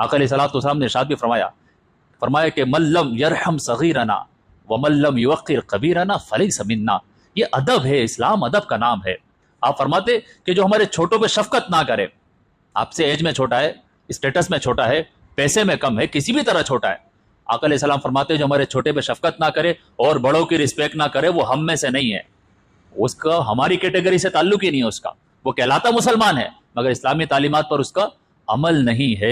आकल सलाम ने शाद भी फरमाया फरमाया कि मल्लम यरहम सगीरना व मल्लम युवक्र कबीरना फली समन्ना ये अदब है इस्लाम अदब का नाम है आप फरमाते कि जो हमारे छोटों पर शफकत ना करे आपसे एज में छोटा है स्टेटस में छोटा है पैसे में कम है किसी भी तरह छोटा है आकल सलाम फरमाते जो हमारे छोटे पे शफकत ना करे और बड़ों की रिस्पेक्ट ना करे वो हम में से नहीं है उसका हमारी कैटेगरी से ताल्लुक ही नहीं है उसका वो कहलाता मुसलमान है मगर इस्लामी तालीमत पर उसका अमल नहीं है